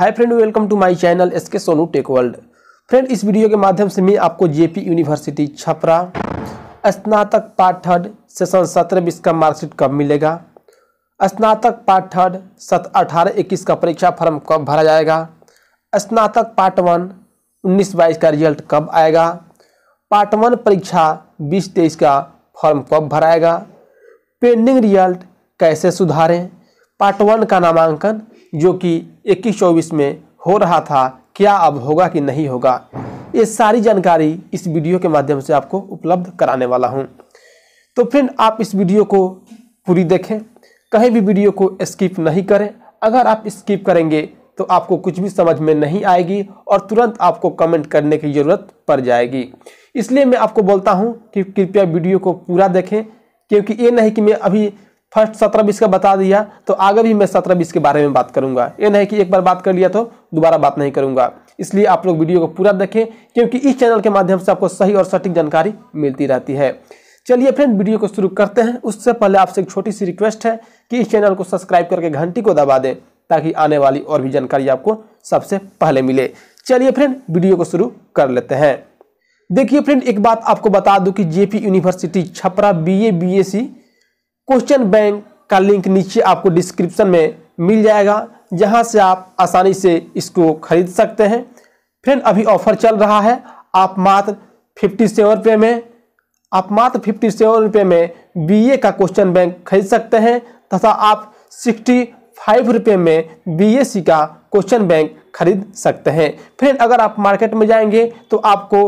hi friend welcome to my channel S K Sonu tech world friend इस video के माध्यम से मैं आपको जेपी यूनिवर्सिटी छपरा स्नातक पार्ट थर्ड सेशन सत्रह बीस का मार्कशीट कब मिलेगा स्नातक पार्ट थर्ड सत अठारह इक्कीस का परीक्षा फॉर्म कब भरा जाएगा स्नातक पार्ट वन उन्नीस बाईस का रिजल्ट कब आएगा पार्ट वन परीक्षा बीस तेईस का फॉर्म कब भराएगा पेंडिंग रिजल्ट कैसे सुधारें पार्ट वन का नामांकन जो कि इक्कीस चौबीस में हो रहा था क्या अब होगा कि नहीं होगा ये सारी जानकारी इस वीडियो के माध्यम से आपको उपलब्ध कराने वाला हूँ तो फ्रेंड आप इस वीडियो को पूरी देखें कहीं भी वीडियो को स्किप नहीं करें अगर आप स्किप करेंगे तो आपको कुछ भी समझ में नहीं आएगी और तुरंत आपको कमेंट करने की ज़रूरत पड़ जाएगी इसलिए मैं आपको बोलता हूँ कि कृपया वीडियो को पूरा देखें क्योंकि ये नहीं कि मैं अभी फर्स्ट सत्रह बीस का बता दिया तो आगे भी मैं सत्रह बीस के बारे में बात करूंगा ये नहीं कि एक बार बात कर लिया तो दोबारा बात नहीं करूंगा इसलिए आप लोग वीडियो को पूरा देखें क्योंकि इस चैनल के माध्यम से आपको सही और सटीक जानकारी मिलती रहती है चलिए फ्रेंड वीडियो को शुरू करते हैं उससे पहले आपसे एक छोटी सी रिक्वेस्ट है कि इस चैनल को सब्सक्राइब करके घंटी को दबा दें ताकि आने वाली और भी जानकारी आपको सबसे पहले मिले चलिए फ्रेंड वीडियो को शुरू कर लेते हैं देखिए फ्रेंड एक बात आपको बता दूं कि JP university Chhapra BA BSc question bank का लिंक नीचे आपको डिस्क्रिप्शन में मिल जाएगा जहां से आप आसानी से इसको खरीद सकते हैं फ्रेंड अभी ऑफर चल रहा है आप मात्र फिफ्टी सेवन रुपये में आप मात्र फिफ्टी सेवन रुपये में बीए का क्वेश्चन बैंक खरीद सकते हैं तथा आप सिक्सटी फाइव रुपये में बीएससी का क्वेश्चन बैंक खरीद सकते हैं फ्रेंड अगर आप मार्केट में जाएंगे तो आपको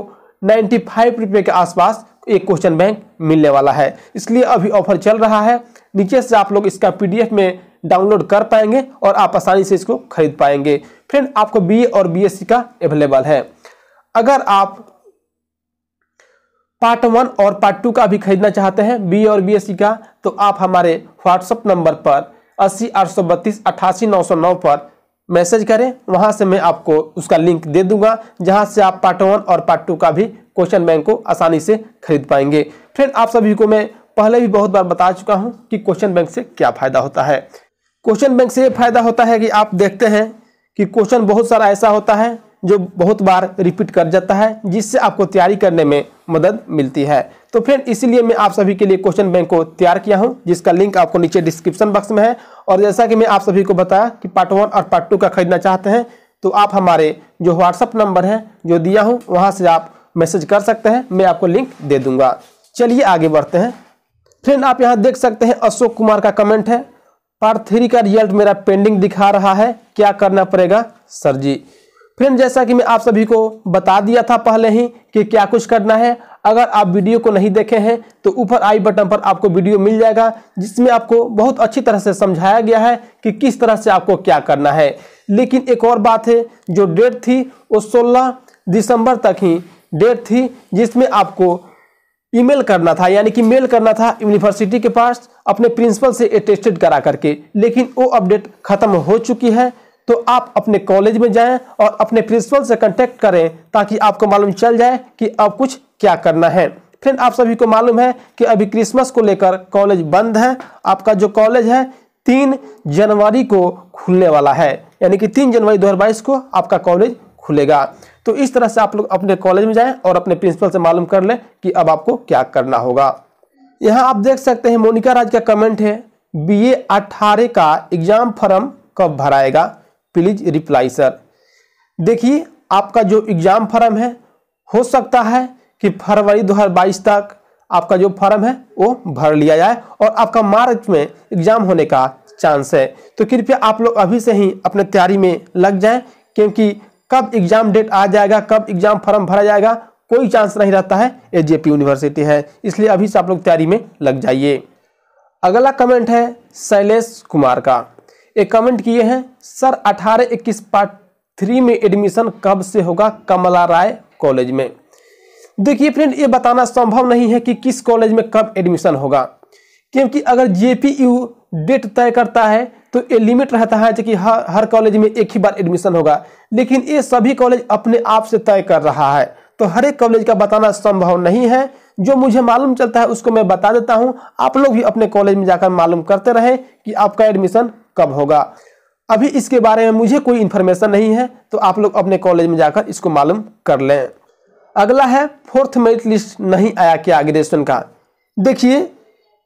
नाइन्टी फाइव रुपये के आसपास एक क्वेश्चन बैंक मिलने वाला है इसलिए अभी ऑफर चल रहा है नीचे से आप लोग इसका पीडीएफ में डाउनलोड कर पाएंगे और आप आसानी से इसको खरीद पाएंगे फ्रेंड आपको बीए और बीएससी का अवेलेबल है अगर आप पार्ट वन और पार्ट टू का भी खरीदना चाहते हैं बी और बीएससी का तो आप हमारे व्हाट्सएप नंबर पर अस्सी आठ सौ बत्तीस अट्ठासी नौ सौ नौ पर मैसेज करें वहां से मैं आपको उसका लिंक दे दूंगा जहां से आप पार्ट वन और पार्ट टू का भी क्वेश्चन बैंक को आसानी से खरीद पाएंगे फ्रेंड आप सभी को मैं पहले भी बहुत बार बता चुका हूं कि क्वेश्चन बैंक से क्या फ़ायदा होता है क्वेश्चन बैंक से ये फायदा होता है कि आप देखते हैं कि क्वेश्चन बहुत सारा ऐसा होता है जो बहुत बार रिपीट कर जाता है जिससे आपको तैयारी करने में मदद मिलती है तो फ्रेंड इसीलिए मैं आप सभी के लिए क्वेश्चन बैंक को तैयार किया हूं जिसका लिंक आपको नीचे डिस्क्रिप्शन बॉक्स में है और जैसा कि मैं आप सभी को बताया कि पार्ट वन और पार्ट टू का खरीदना चाहते हैं तो आप हमारे जो व्हाट्सअप नंबर है जो दिया हूँ वहाँ से आप मैसेज कर सकते हैं मैं आपको लिंक दे दूंगा चलिए आगे बढ़ते हैं फ्रेंड आप यहाँ देख सकते हैं अशोक कुमार का कमेंट है पार्ट थ्री का रिजल्ट मेरा पेंडिंग दिखा रहा है क्या करना पड़ेगा सर जी फ्रेंड जैसा कि मैं आप सभी को बता दिया था पहले ही कि क्या कुछ करना है अगर आप वीडियो को नहीं देखे हैं तो ऊपर आई बटन पर आपको वीडियो मिल जाएगा जिसमें आपको बहुत अच्छी तरह से समझाया गया है कि किस तरह से आपको क्या करना है लेकिन एक और बात है जो डेट थी वो 16 दिसंबर तक ही डेट थी जिसमें आपको ईमेल करना था यानी कि मेल करना था यूनिवर्सिटी के पास अपने प्रिंसिपल से अटेस्टेड करा करके लेकिन वो अपडेट खत्म हो चुकी है तो आप अपने कॉलेज में जाएं और अपने प्रिंसिपल से कांटेक्ट करें ताकि आपको मालूम चल जाए कि अब कुछ क्या करना है फ्रेंड आप सभी को मालूम है कि अभी क्रिसमस को लेकर कॉलेज बंद है आपका जो कॉलेज है तीन जनवरी को खुलने वाला है यानी कि तीन जनवरी दो को आपका कॉलेज खुलेगा तो इस तरह से आप लोग अपने कॉलेज में जाएं और अपने प्रिंसिपल से मालूम कर लें कि अब आपको क्या करना होगा यहाँ आप देख सकते हैं मोनिका राज का कमेंट है बी ए अट्ठारह का एग्जाम फॉर्म कब भराएगा प्लीज रिप्लाई सर देखिए आपका जो एग्जाम फॉर्म है हो सकता है कि फरवरी 2022 तक आपका जो फॉर्म है वो भर लिया जाए और आपका मार्च में एग्जाम होने का चांस है तो कृपया आप लोग अभी से ही अपने तैयारी में लग जाएं क्योंकि कब एग्जाम डेट आ जाएगा कब एग्जाम फॉर्म भरा जाएगा कोई चांस नहीं रहता है ए जे पी यूनिवर्सिटी है इसलिए अभी से आप लोग तैयारी में लग जाइए अगला कमेंट है शैलेश कुमार का एक कमेंट किए हैं सर अठारह इक्कीस पार्ट थ्री में एडमिशन कब से होगा कमला राय कॉलेज में देखिए फ्रेंड ये बताना संभव नहीं है कि किस कॉलेज में कब एडमिशन होगा क्योंकि अगर जे डेट तय करता है तो ये लिमिट रहता है कि हर हर कॉलेज में एक ही बार एडमिशन होगा लेकिन ये सभी कॉलेज अपने आप से तय कर रहा है तो हर एक कॉलेज का बताना संभव नहीं है जो मुझे मालूम चलता है उसको मैं बता देता हूँ आप लोग भी अपने कॉलेज में जाकर मालूम करते रहें कि आपका एडमिशन कब होगा अभी इसके बारे में मुझे कोई इन्फॉर्मेशन नहीं है तो आप लोग अपने कॉलेज में जाकर इसको मालूम कर लें अगला है फोर्थ मेरिट लिस्ट नहीं आया क्या ग्रेजुएशन का देखिए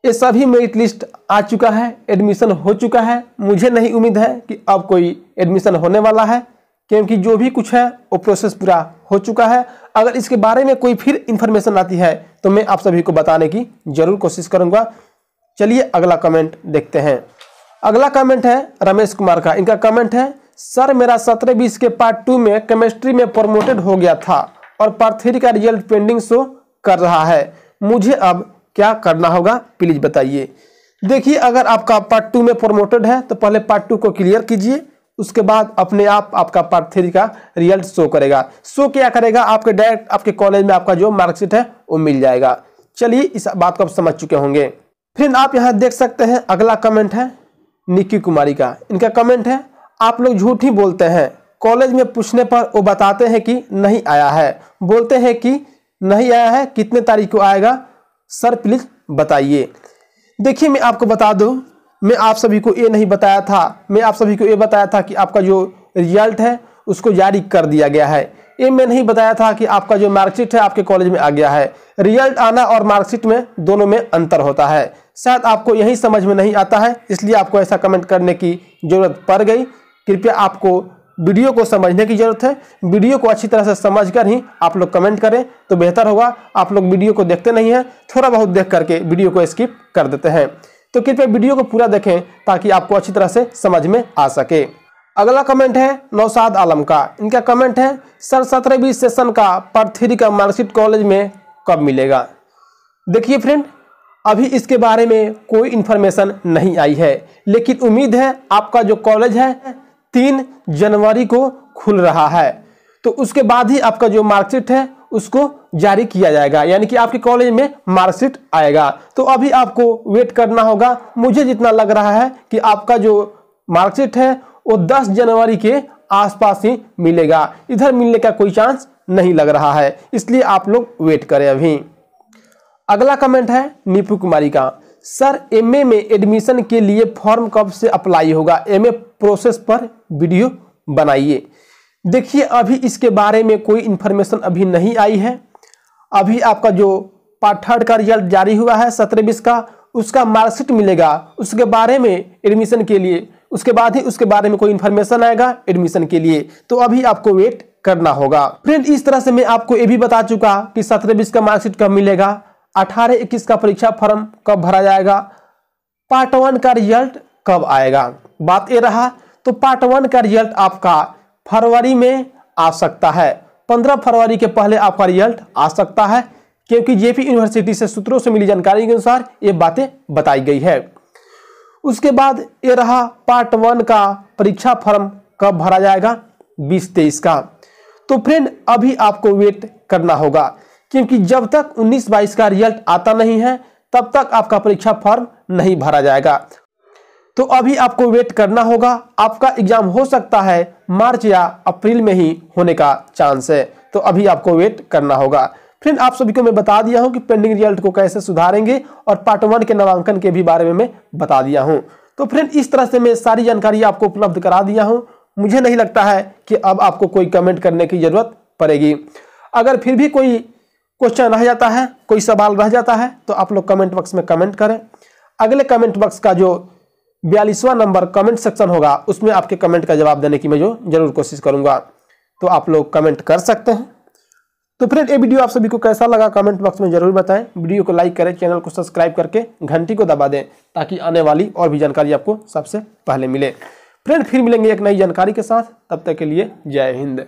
ये सभी मेरिट लिस्ट आ चुका है एडमिशन हो चुका है मुझे नहीं उम्मीद है कि अब कोई एडमिशन होने वाला है क्योंकि जो भी कुछ है वो प्रोसेस पूरा हो चुका है अगर इसके बारे में कोई फिर इन्फॉर्मेशन आती है तो मैं आप सभी को बताने की जरूर कोशिश करूँगा चलिए अगला कमेंट देखते हैं अगला कमेंट है रमेश कुमार का इनका कमेंट है सर मेरा सत्रह बीस के पार्ट टू में केमिस्ट्री में प्रमोटेड हो गया था और पार्ट थ्री का रिजल्ट पेंडिंग शो कर रहा है मुझे अब क्या करना होगा प्लीज बताइए देखिए अगर आपका पार्ट टू में प्रमोटेड है तो पहले पार्ट टू को क्लियर कीजिए उसके बाद अपने आप आपका पार्ट थ्री का रिजल्ट शो करेगा शो क्या करेगा आपके डायरेक्ट आपके कॉलेज में आपका जो मार्कशीट है वो मिल जाएगा चलिए इस बात को आप समझ चुके होंगे फिर आप यहाँ देख सकते हैं अगला कमेंट है निक्की कुमारी का इनका कमेंट है आप लोग झूठ ही बोलते हैं कॉलेज में पूछने पर वो बताते हैं कि नहीं आया है बोलते हैं कि नहीं आया है कितने तारीख को आएगा सर प्लीज़ बताइए देखिए मैं आपको बता दूँ मैं आप सभी को ये नहीं बताया था मैं आप सभी को ये बताया था कि आपका जो रिजल्ट है उसको जारी कर दिया गया है ये मैं नहीं बताया था कि आपका जो मार्कशीट है आपके कॉलेज में आ गया है रिजल्ट आना और मार्कशीट में दोनों में अंतर होता है शायद आपको यही समझ में नहीं आता है इसलिए आपको ऐसा कमेंट करने की ज़रूरत पड़ गई कृपया आपको वीडियो को समझने की ज़रूरत है वीडियो को अच्छी तरह से समझ कर ही आप लोग कमेंट करें तो बेहतर होगा आप लोग वीडियो को देखते नहीं हैं थोड़ा बहुत देख करके वीडियो को स्किप कर देते हैं तो कृपया वीडियो को पूरा देखें ताकि आपको अच्छी तरह से समझ में आ सके अगला कमेंट है नौसाद आलम का इनका कमेंट है सर सत्रहवीं सेशन का पर थ्री का मार्कशीट कॉलेज में कब मिलेगा देखिए फ्रेंड अभी इसके बारे में कोई इन्फॉर्मेशन नहीं आई है लेकिन उम्मीद है आपका जो कॉलेज है तीन जनवरी को खुल रहा है तो उसके बाद ही आपका जो मार्कशीट है उसको जारी किया जाएगा यानी कि आपके कॉलेज में मार्कशीट आएगा तो अभी आपको वेट करना होगा मुझे जितना लग रहा है कि आपका जो मार्कशीट है वो 10 जनवरी के आसपास ही मिलेगा इधर मिलने का कोई चांस नहीं लग रहा है इसलिए आप लोग वेट करें अभी अगला कमेंट है नीपू कुमारी का सर एमए में एडमिशन के लिए फॉर्म कब से अप्लाई होगा एमए प्रोसेस पर वीडियो बनाइए देखिए अभी इसके बारे में कोई इन्फॉर्मेशन अभी नहीं आई है अभी आपका जो पार्ट थर्ड का रिजल्ट जारी हुआ है सत्रह बीस का उसका मार्कशीट मिलेगा उसके बारे में एडमिशन के लिए उसके बाद ही उसके बारे में कोई इन्फॉर्मेशन आएगा एडमिशन के लिए तो अभी आपको वेट करना होगा फ्रेंड इस तरह से मैं आपको ये भी बता चुका कि सत्रह बीस का मार्कशीट कब मिलेगा अठारह इक्कीस का परीक्षा फॉर्म कब भरा जाएगा पार्ट वन का रिजल्ट कब आएगा बात ये रहा तो पार्ट वन का रिजल्ट आपका फरवरी में आ सकता है पंद्रह फरवरी के पहले आपका रिजल्ट आ सकता है क्योंकि जेपी यूनिवर्सिटी से सूत्रों से मिली जानकारी के अनुसार ये बातें बताई गई है उसके बाद ये रहा पार्ट वन का परीक्षा फॉर्म कब भरा जाएगा बीस तेईस का तो फ्रेंड अभी आपको वेट करना होगा क्योंकि जब तक 19-22 का रिजल्ट आता नहीं है तब तक आपका परीक्षा फॉर्म नहीं भरा जाएगा तो अभी आपको वेट करना होगा आपका एग्जाम हो सकता है मार्च या अप्रैल में ही होने का चांस है तो अभी आपको वेट करना होगा फ्रेंड आप सभी को मैं बता दिया हूं कि पेंडिंग रिजल्ट को कैसे सुधारेंगे और पार्ट वन के नामांकन के भी बारे में मैं बता दिया हूं तो फ्रेंड इस तरह से मैं सारी जानकारी आपको उपलब्ध करा दिया हूं मुझे नहीं लगता है कि अब आपको कोई कमेंट करने की जरूरत पड़ेगी अगर फिर भी कोई क्वेश्चन रह जाता है कोई सवाल रह जाता है तो आप लोग कमेंट बॉक्स में कमेंट करें अगले कमेंट बॉक्स का जो बयालीसवां नंबर कमेंट सेक्शन होगा उसमें आपके कमेंट का जवाब देने की मैं जो जरूर कोशिश करूंगा तो आप लोग कमेंट कर सकते हैं तो फ्रेंड ये वीडियो आप सभी को कैसा लगा कमेंट बॉक्स में जरूर बताएं वीडियो को लाइक करें चैनल को सब्सक्राइब करके घंटी को दबा दें ताकि आने वाली और भी जानकारी आपको सबसे पहले मिले फ्रेंड फिर मिलेंगे एक नई जानकारी के साथ तब तक के लिए जय हिंद